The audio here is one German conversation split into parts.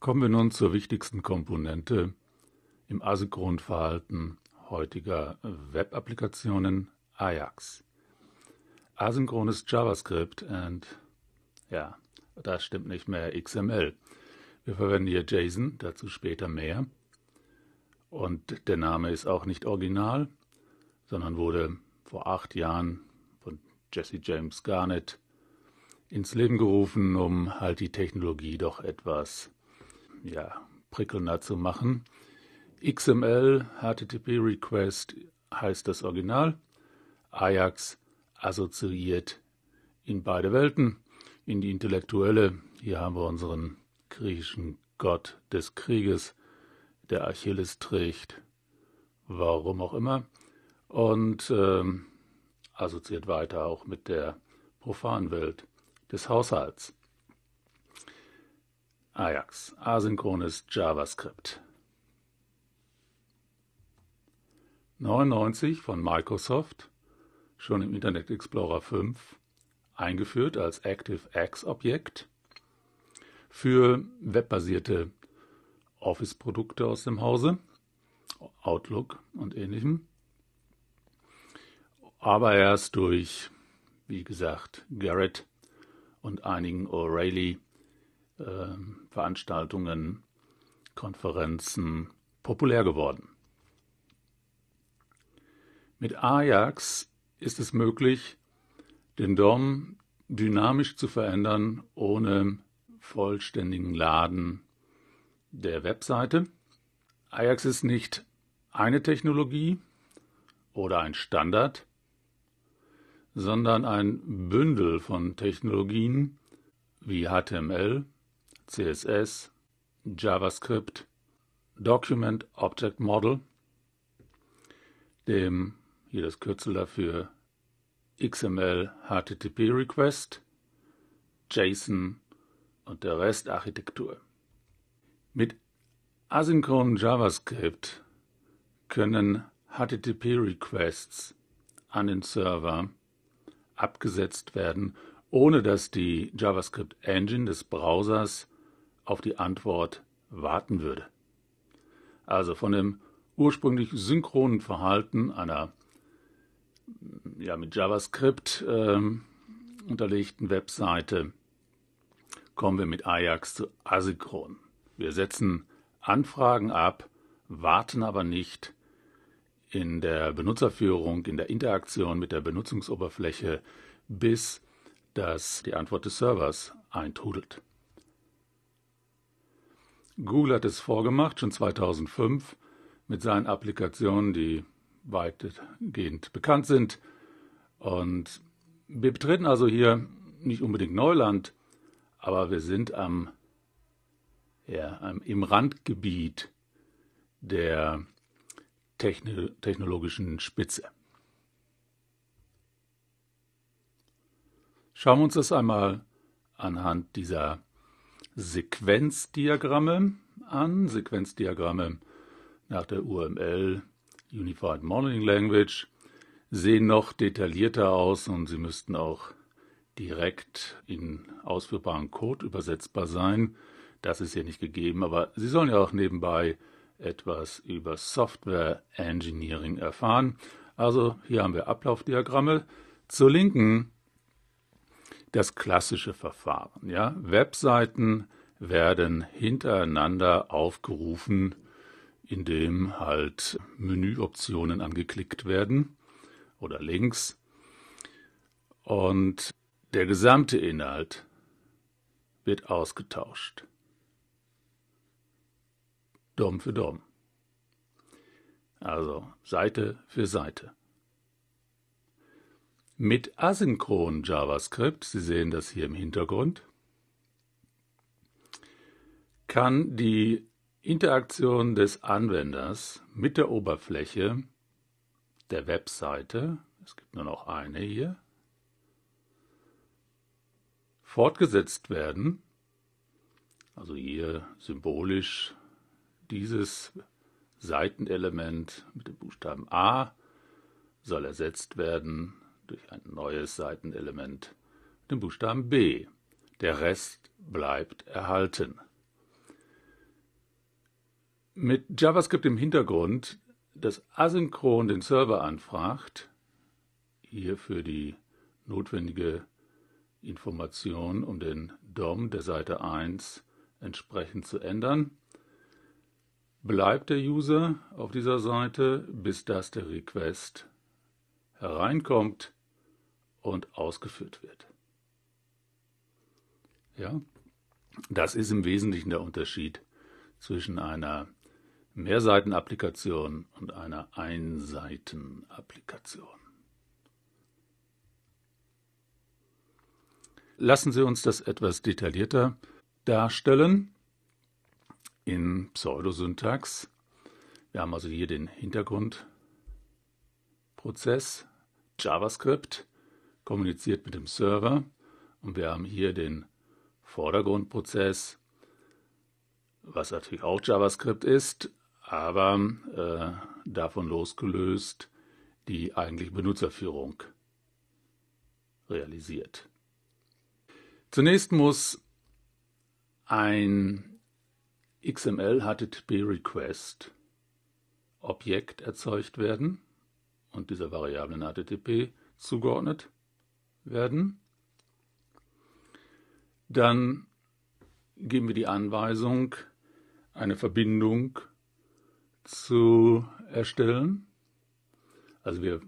Kommen wir nun zur wichtigsten Komponente im Asynchronverhalten heutiger Web-Applikationen Ajax. Asynchrones JavaScript und ja, das stimmt nicht mehr XML. Wir verwenden hier JSON, dazu später mehr. Und der Name ist auch nicht original, sondern wurde vor acht Jahren von Jesse James Garnett ins Leben gerufen, um halt die Technologie doch etwas zu ja, prickelnder zu machen. XML HTTP Request heißt das Original. Ajax assoziiert in beide Welten, in die intellektuelle. Hier haben wir unseren griechischen Gott des Krieges, der Achilles trägt, warum auch immer. Und ähm, assoziiert weiter auch mit der profanen Welt des Haushalts. Ajax, asynchrones JavaScript. 99 von Microsoft, schon im Internet Explorer 5, eingeführt als ActiveX-Objekt für webbasierte Office-Produkte aus dem Hause, Outlook und ähnlichem. Aber erst durch, wie gesagt, Garrett und einigen O'Reilly äh, Veranstaltungen, Konferenzen populär geworden. Mit Ajax ist es möglich, den Dom dynamisch zu verändern, ohne vollständigen Laden der Webseite. Ajax ist nicht eine Technologie oder ein Standard, sondern ein Bündel von Technologien wie HTML, CSS, JavaScript, Document Object Model, dem hier das Kürzel dafür XML HTTP Request, JSON und der Rest Architektur. Mit asynchronen JavaScript können HTTP Requests an den Server abgesetzt werden, ohne dass die JavaScript Engine des Browsers auf die Antwort warten würde. Also von dem ursprünglich synchronen Verhalten einer ja, mit JavaScript äh, unterlegten Webseite kommen wir mit Ajax zu asynchron. Wir setzen Anfragen ab, warten aber nicht in der Benutzerführung, in der Interaktion mit der Benutzungsoberfläche, bis dass die Antwort des Servers eintrudelt. Google hat es vorgemacht, schon 2005, mit seinen Applikationen, die weitgehend bekannt sind. Und wir betreten also hier nicht unbedingt Neuland, aber wir sind am, ja, im Randgebiet der techno technologischen Spitze. Schauen wir uns das einmal anhand dieser Sequenzdiagramme an Sequenzdiagramme nach der UML Unified Modeling Language sehen noch detaillierter aus und sie müssten auch direkt in ausführbaren Code übersetzbar sein. Das ist hier nicht gegeben, aber Sie sollen ja auch nebenbei etwas über Software Engineering erfahren. Also hier haben wir Ablaufdiagramme. Zur Linken das klassische Verfahren. Ja? Webseiten werden hintereinander aufgerufen, indem halt Menüoptionen angeklickt werden oder Links. Und der gesamte Inhalt wird ausgetauscht. Dom für Dom. Also Seite für Seite mit asynchron JavaScript, Sie sehen das hier im Hintergrund, kann die Interaktion des Anwenders mit der Oberfläche der Webseite, es gibt nur noch eine hier, fortgesetzt werden. Also hier symbolisch dieses Seitenelement mit dem Buchstaben A soll ersetzt werden durch ein neues Seitenelement, den Buchstaben B. Der Rest bleibt erhalten. Mit JavaScript im Hintergrund, das asynchron den Server anfragt, hierfür die notwendige Information, um den DOM der Seite 1 entsprechend zu ändern, bleibt der User auf dieser Seite, bis das der Request hereinkommt und ausgeführt wird. Ja, das ist im Wesentlichen der Unterschied zwischen einer Mehrseitenapplikation und einer Einseitenapplikation. Lassen Sie uns das etwas detaillierter darstellen in Pseudosyntax. Wir haben also hier den Hintergrundprozess JavaScript kommuniziert mit dem Server und wir haben hier den Vordergrundprozess, was natürlich auch JavaScript ist, aber äh, davon losgelöst die eigentliche Benutzerführung realisiert. Zunächst muss ein XML-HTTP-Request Objekt erzeugt werden und dieser Variablen HTTP zugeordnet werden, dann geben wir die Anweisung, eine Verbindung zu erstellen. Also wir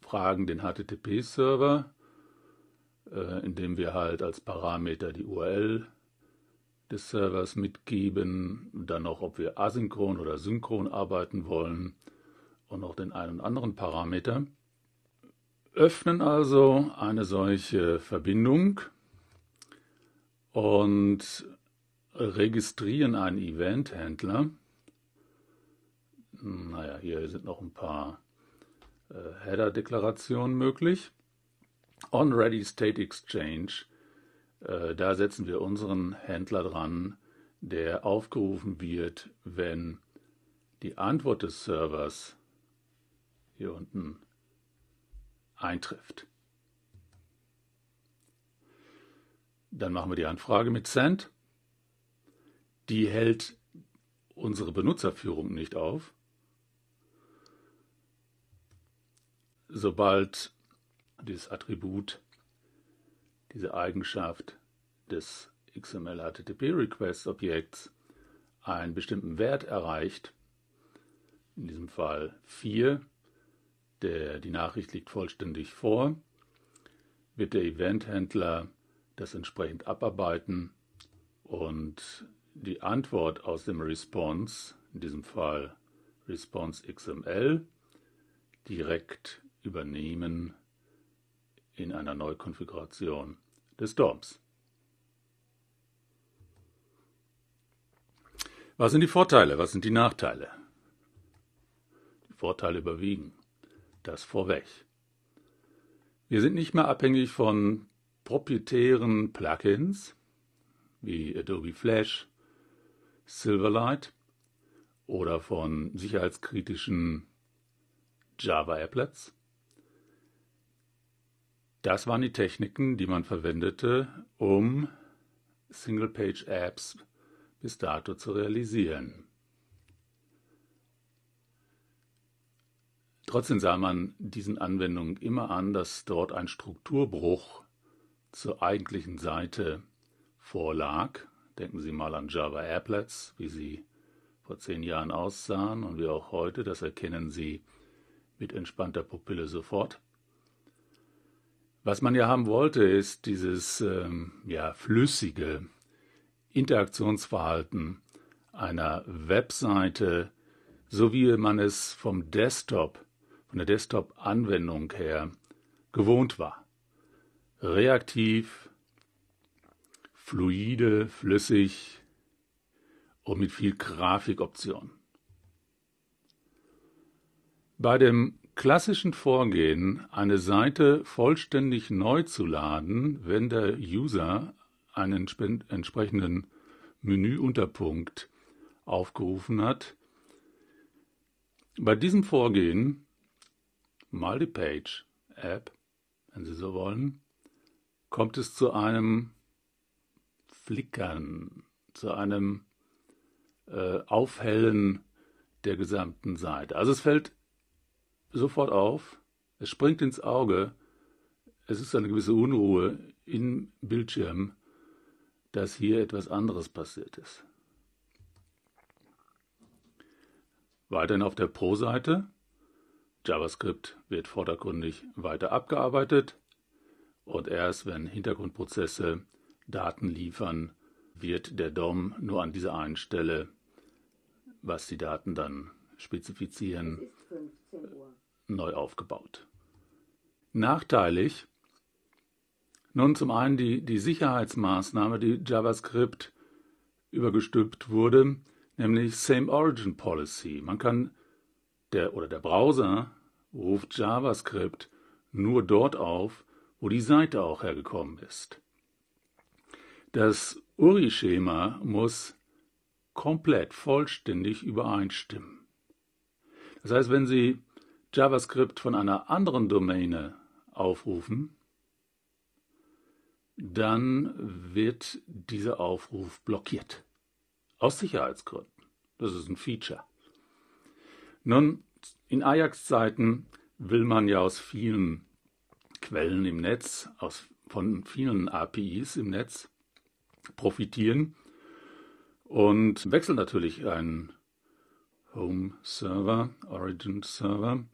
fragen den HTTP-Server, äh, indem wir halt als Parameter die URL des Servers mitgeben, dann noch, ob wir asynchron oder synchron arbeiten wollen und noch den einen oder anderen Parameter öffnen also eine solche Verbindung und registrieren einen Event-Händler. Naja, hier sind noch ein paar äh, Header-Deklarationen möglich. On Ready State Exchange, äh, da setzen wir unseren Händler dran, der aufgerufen wird, wenn die Antwort des Servers hier unten eintrifft. Dann machen wir die Anfrage mit Send. Die hält unsere Benutzerführung nicht auf. Sobald dieses Attribut, diese Eigenschaft des XML-HTTP-Request-Objekts einen bestimmten Wert erreicht, in diesem Fall 4, der, die Nachricht liegt vollständig vor, wird der Eventhändler das entsprechend abarbeiten und die Antwort aus dem Response, in diesem Fall Response XML, direkt übernehmen in einer Neukonfiguration des DOMs. Was sind die Vorteile? Was sind die Nachteile? Die Vorteile überwiegen das vorweg. Wir sind nicht mehr abhängig von proprietären Plugins wie Adobe Flash, Silverlight oder von sicherheitskritischen Java-Applets. Das waren die Techniken, die man verwendete, um Single-Page-Apps bis dato zu realisieren. Trotzdem sah man diesen Anwendungen immer an, dass dort ein Strukturbruch zur eigentlichen Seite vorlag. Denken Sie mal an Java Applets, wie sie vor zehn Jahren aussahen und wie auch heute. Das erkennen Sie mit entspannter Pupille sofort. Was man ja haben wollte, ist dieses ähm, ja, flüssige Interaktionsverhalten einer Webseite, so wie man es vom Desktop von der Desktop-Anwendung her gewohnt war. Reaktiv, fluide, flüssig und mit viel Grafikoption. Bei dem klassischen Vorgehen, eine Seite vollständig neu zu laden, wenn der User einen entsprechenden Menüunterpunkt aufgerufen hat. Bei diesem Vorgehen Multipage-App, wenn Sie so wollen, kommt es zu einem Flickern, zu einem äh, Aufhellen der gesamten Seite. Also es fällt sofort auf, es springt ins Auge, es ist eine gewisse Unruhe im Bildschirm, dass hier etwas anderes passiert ist. Weiterhin auf der Pro-Seite JavaScript wird vordergründig weiter abgearbeitet und erst wenn Hintergrundprozesse Daten liefern, wird der DOM nur an dieser einen Stelle, was die Daten dann spezifizieren, neu aufgebaut. Nachteilig. Nun zum einen die, die Sicherheitsmaßnahme, die JavaScript übergestülpt wurde, nämlich Same Origin Policy. Man kann der oder der Browser ruft JavaScript nur dort auf, wo die Seite auch hergekommen ist. Das URI-Schema muss komplett vollständig übereinstimmen. Das heißt, wenn Sie JavaScript von einer anderen Domäne aufrufen, dann wird dieser Aufruf blockiert. Aus Sicherheitsgründen. Das ist ein Feature. Nun in Ajax-Zeiten will man ja aus vielen Quellen im Netz, aus, von vielen APIs im Netz profitieren und wechselt natürlich einen Home-Server, Origin-Server.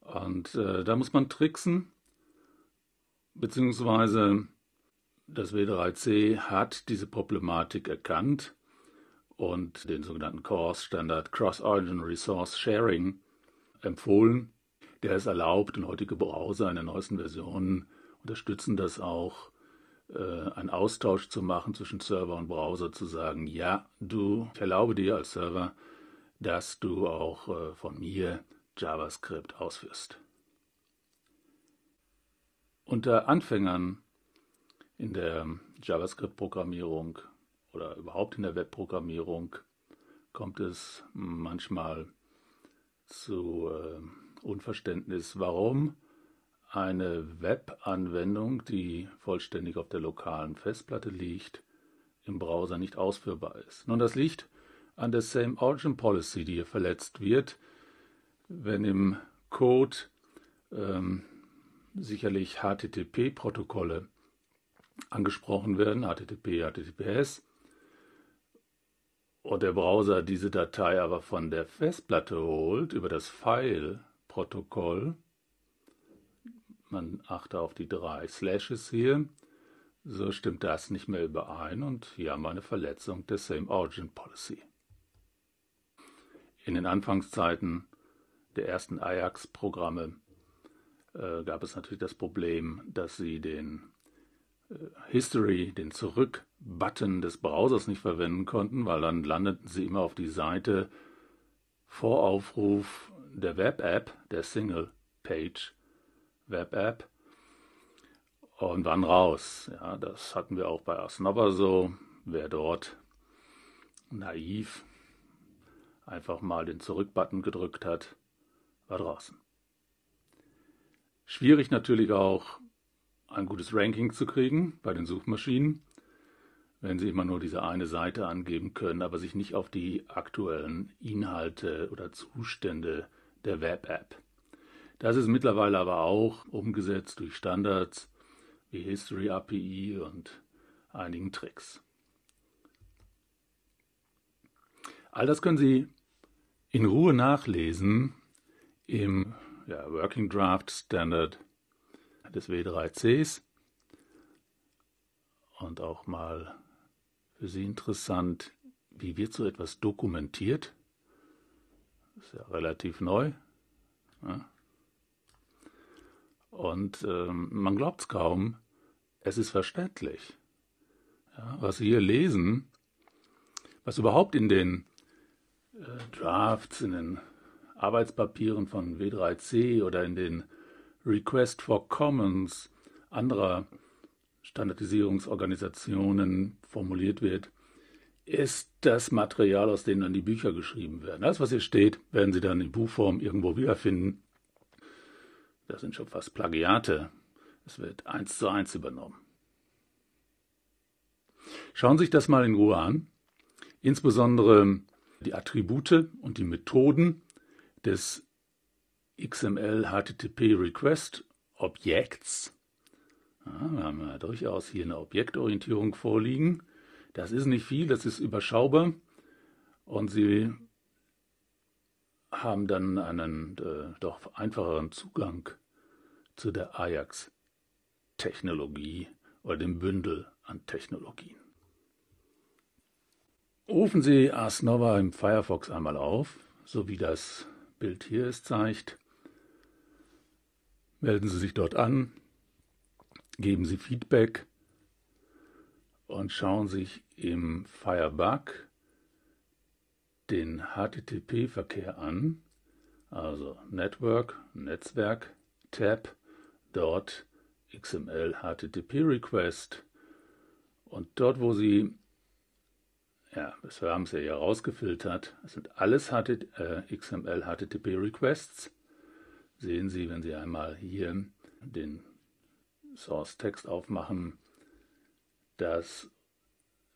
Und äh, da muss man tricksen, beziehungsweise das W3C hat diese Problematik erkannt und den sogenannten CORS-Standard Cross-Origin Resource Sharing empfohlen. Der ist erlaubt und heutige Browser in den neuesten Versionen unterstützen das auch, äh, einen Austausch zu machen zwischen Server und Browser, zu sagen, ja, du, ich erlaube dir als Server, dass du auch äh, von mir JavaScript ausführst. Unter Anfängern in der JavaScript-Programmierung oder überhaupt in der Webprogrammierung kommt es manchmal zu äh, Unverständnis, warum eine Web-Anwendung, die vollständig auf der lokalen Festplatte liegt, im Browser nicht ausführbar ist. Nun, das liegt an der Same Origin Policy, die hier verletzt wird, wenn im Code ähm, sicherlich HTTP-Protokolle angesprochen werden, HTTP, HTTPS, und der Browser diese Datei aber von der Festplatte holt, über das File-Protokoll, man achte auf die drei Slashes hier, so stimmt das nicht mehr überein und hier haben wir eine Verletzung der Same Origin Policy. In den Anfangszeiten der ersten Ajax-Programme äh, gab es natürlich das Problem, dass sie den äh, History, den Zurück- Button des Browsers nicht verwenden konnten, weil dann landeten sie immer auf die Seite vor Aufruf der Web-App, der Single-Page Web-App und waren raus. Ja, das hatten wir auch bei Asnova so. Wer dort naiv einfach mal den Zurück-Button gedrückt hat, war draußen. Schwierig natürlich auch, ein gutes Ranking zu kriegen bei den Suchmaschinen wenn sie immer nur diese eine Seite angeben können, aber sich nicht auf die aktuellen Inhalte oder Zustände der Web-App. Das ist mittlerweile aber auch umgesetzt durch Standards wie History API und einigen Tricks. All das können Sie in Ruhe nachlesen im ja, Working Draft Standard des W3Cs und auch mal für Sie interessant, wie wird so etwas dokumentiert? Das ist ja relativ neu. Ja. Und ähm, man glaubt es kaum, es ist verständlich. Ja, was Sie hier lesen, was überhaupt in den äh, Drafts, in den Arbeitspapieren von W3C oder in den Request for Commons anderer Standardisierungsorganisationen formuliert wird, ist das Material, aus dem dann die Bücher geschrieben werden. Alles, was hier steht, werden Sie dann in Buchform irgendwo wiederfinden. Das sind schon fast Plagiate. Es wird eins zu eins übernommen. Schauen Sie sich das mal in Ruhe an. Insbesondere die Attribute und die Methoden des XML HTTP Request Objekts ja, ah, wir haben ja durchaus hier eine Objektorientierung vorliegen. Das ist nicht viel, das ist überschaubar. Und Sie haben dann einen äh, doch einfacheren Zugang zu der Ajax-Technologie oder dem Bündel an Technologien. Rufen Sie Ars Nova im Firefox einmal auf, so wie das Bild hier es zeigt. Melden Sie sich dort an, geben Sie Feedback und schauen sich im Firebug den HTTP-Verkehr an, also Network, Netzwerk, Tab, dort XML HTTP Request und dort, wo Sie, ja, bisher haben Sie ja rausgefiltert, es sind alles HTT, äh, XML HTTP Requests, sehen Sie, wenn Sie einmal hier den Source-Text aufmachen, dass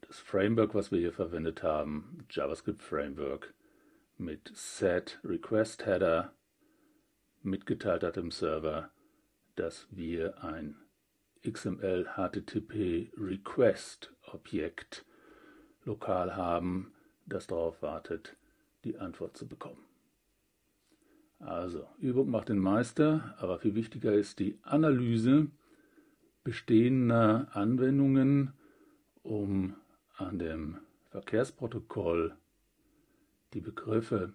das Framework, was wir hier verwendet haben, JavaScript Framework mit Set Request Header mitgeteilt hat im Server, dass wir ein XML HTTP Request Objekt lokal haben, das darauf wartet, die Antwort zu bekommen. Also, Übung macht den Meister, aber viel wichtiger ist die Analyse bestehender Anwendungen, um an dem Verkehrsprotokoll die Begriffe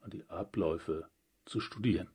und die Abläufe zu studieren.